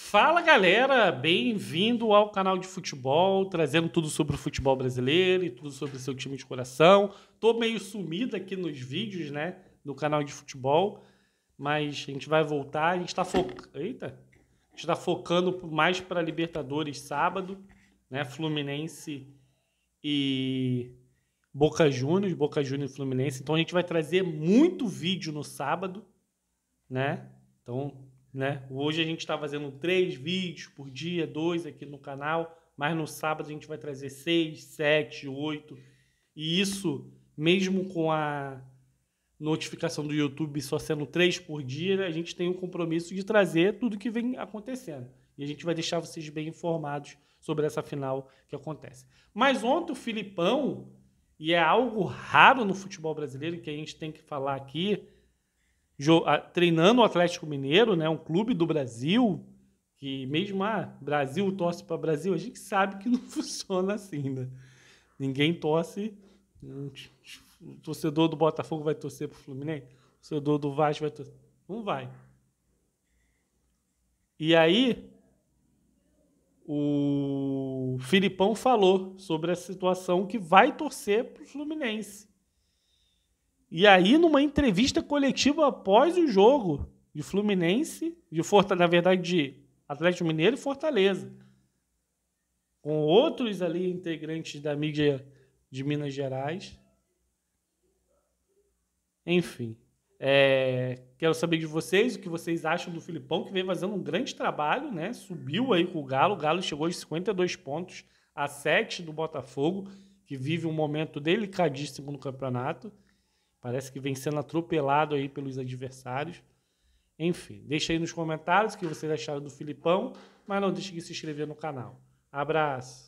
Fala galera, bem-vindo ao canal de futebol, trazendo tudo sobre o futebol brasileiro e tudo sobre o seu time de coração. Tô meio sumido aqui nos vídeos, né, do canal de futebol, mas a gente vai voltar. A gente tá focando. Eita! A gente tá focando mais para Libertadores sábado, né? Fluminense e Boca Juniors, Boca Juniors e Fluminense. Então a gente vai trazer muito vídeo no sábado, né? Então né? Hoje a gente está fazendo três vídeos por dia, dois aqui no canal, mas no sábado a gente vai trazer seis, sete, oito. E isso, mesmo com a notificação do YouTube só sendo três por dia, a gente tem o um compromisso de trazer tudo que vem acontecendo. E a gente vai deixar vocês bem informados sobre essa final que acontece. Mas ontem o Filipão, e é algo raro no futebol brasileiro que a gente tem que falar aqui, treinando o Atlético Mineiro, né, um clube do Brasil, que mesmo ah, Brasil torce para Brasil, a gente sabe que não funciona assim, né? Ninguém torce. O torcedor do Botafogo vai torcer para o Fluminense, o torcedor do Vasco vai torcer. Não vai. E aí, o Filipão falou sobre a situação que vai torcer para o Fluminense. E aí, numa entrevista coletiva após o jogo de Fluminense, de Fortaleza, na verdade, de Atlético Mineiro e Fortaleza, com outros ali integrantes da mídia de Minas Gerais. Enfim, é, quero saber de vocês o que vocês acham do Filipão, que vem fazendo um grande trabalho, né? Subiu aí com o Galo, o Galo chegou de 52 pontos a 7 do Botafogo, que vive um momento delicadíssimo no campeonato. Parece que vem sendo atropelado aí pelos adversários. Enfim, deixa aí nos comentários o que vocês acharam do Filipão, mas não deixe de se inscrever no canal. Abraço!